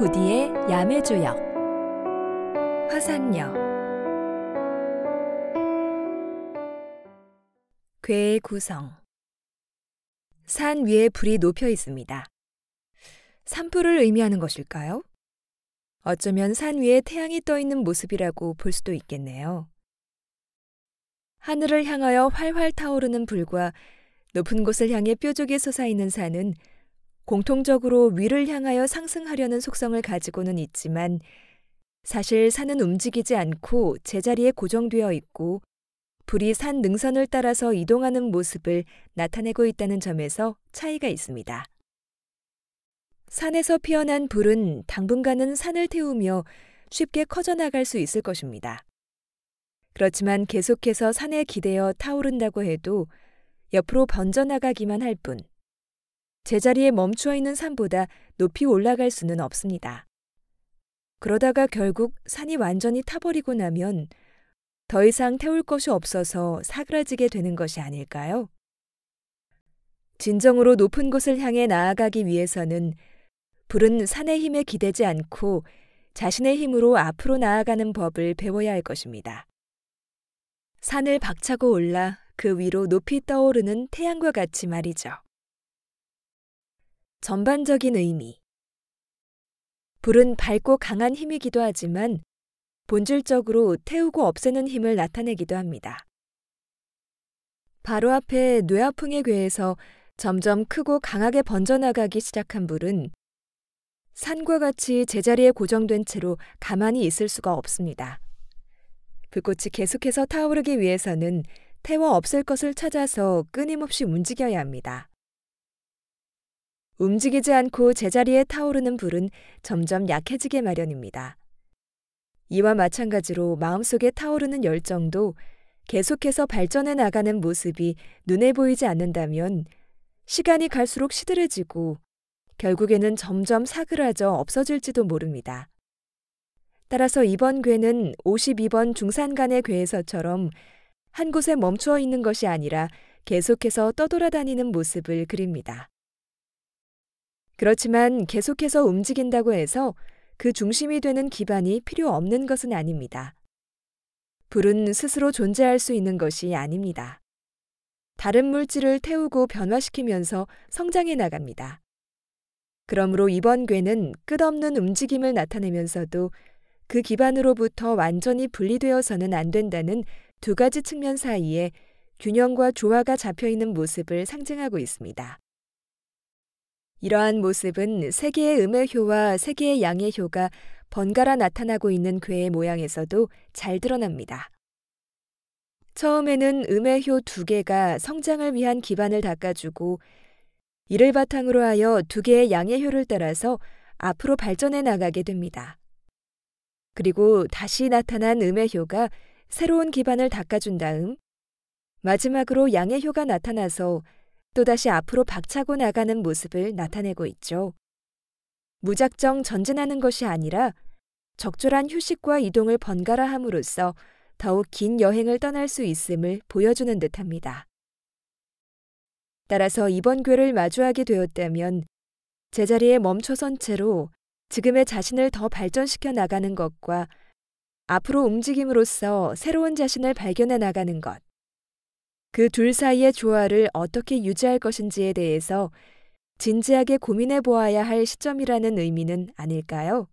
부디의 야매조역 화산역 괴의 구성 산 위에 불이 높여 있습니다. 산불을 의미하는 것일까요? 어쩌면 산 위에 태양이 떠 있는 모습이라고 볼 수도 있겠네요. 하늘을 향하여 활활 타오르는 불과 높은 곳을 향해 뾰족이 솟아있는 산은 공통적으로 위를 향하여 상승하려는 속성을 가지고는 있지만 사실 산은 움직이지 않고 제자리에 고정되어 있고 불이 산 능선을 따라서 이동하는 모습을 나타내고 있다는 점에서 차이가 있습니다. 산에서 피어난 불은 당분간은 산을 태우며 쉽게 커져나갈 수 있을 것입니다. 그렇지만 계속해서 산에 기대어 타오른다고 해도 옆으로 번져나가기만 할 뿐, 제자리에 멈추어 있는 산보다 높이 올라갈 수는 없습니다. 그러다가 결국 산이 완전히 타버리고 나면 더 이상 태울 것이 없어서 사그라지게 되는 것이 아닐까요? 진정으로 높은 곳을 향해 나아가기 위해서는 불은 산의 힘에 기대지 않고 자신의 힘으로 앞으로 나아가는 법을 배워야 할 것입니다. 산을 박차고 올라 그 위로 높이 떠오르는 태양과 같이 말이죠. 전반적인 의미. 불은 밝고 강한 힘이기도 하지만 본질적으로 태우고 없애는 힘을 나타내기도 합니다. 바로 앞에 뇌아풍에 괴해서 점점 크고 강하게 번져나가기 시작한 불은 산과 같이 제자리에 고정된 채로 가만히 있을 수가 없습니다. 불꽃이 계속해서 타오르기 위해서는 태워 없앨 것을 찾아서 끊임없이 움직여야 합니다. 움직이지 않고 제자리에 타오르는 불은 점점 약해지게 마련입니다. 이와 마찬가지로 마음속에 타오르는 열정도 계속해서 발전해 나가는 모습이 눈에 보이지 않는다면 시간이 갈수록 시들해지고 결국에는 점점 사그라져 없어질지도 모릅니다. 따라서 이번 궤는 52번 중산간의 궤에서처럼 한 곳에 멈추어 있는 것이 아니라 계속해서 떠돌아다니는 모습을 그립니다. 그렇지만 계속해서 움직인다고 해서 그 중심이 되는 기반이 필요 없는 것은 아닙니다. 불은 스스로 존재할 수 있는 것이 아닙니다. 다른 물질을 태우고 변화시키면서 성장해 나갑니다. 그러므로 이번 괴는 끝없는 움직임을 나타내면서도 그 기반으로부터 완전히 분리되어서는 안 된다는 두 가지 측면 사이에 균형과 조화가 잡혀 있는 모습을 상징하고 있습니다. 이러한 모습은 세계의 음의 효와 세계의 양의 효가 번갈아 나타나고 있는 괴의 모양에서도 잘 드러납니다. 처음에는 음의 효 두 개가 성장을 위한 기반을 닦아주고 이를 바탕으로 하여 두 개의 양의 효를 따라서 앞으로 발전해 나가게 됩니다. 그리고 다시 나타난 음의 효가 새로운 기반을 닦아준 다음 마지막으로 양의 효가 나타나서 또다시 앞으로 박차고 나가는 모습을 나타내고 있죠. 무작정 전진하는 것이 아니라 적절한 휴식과 이동을 번갈아 함으로써 더욱 긴 여행을 떠날 수 있음을 보여주는 듯합니다. 따라서 이번 괴를 마주하게 되었다면 제자리에 멈춰선 채로 지금의 자신을 더 발전시켜 나가는 것과 앞으로 움직임으로써 새로운 자신을 발견해 나가는 것, 그둘 사이의 조화를 어떻게 유지할 것인지에 대해서 진지하게 고민해 보아야 할 시점이라는 의미는 아닐까요?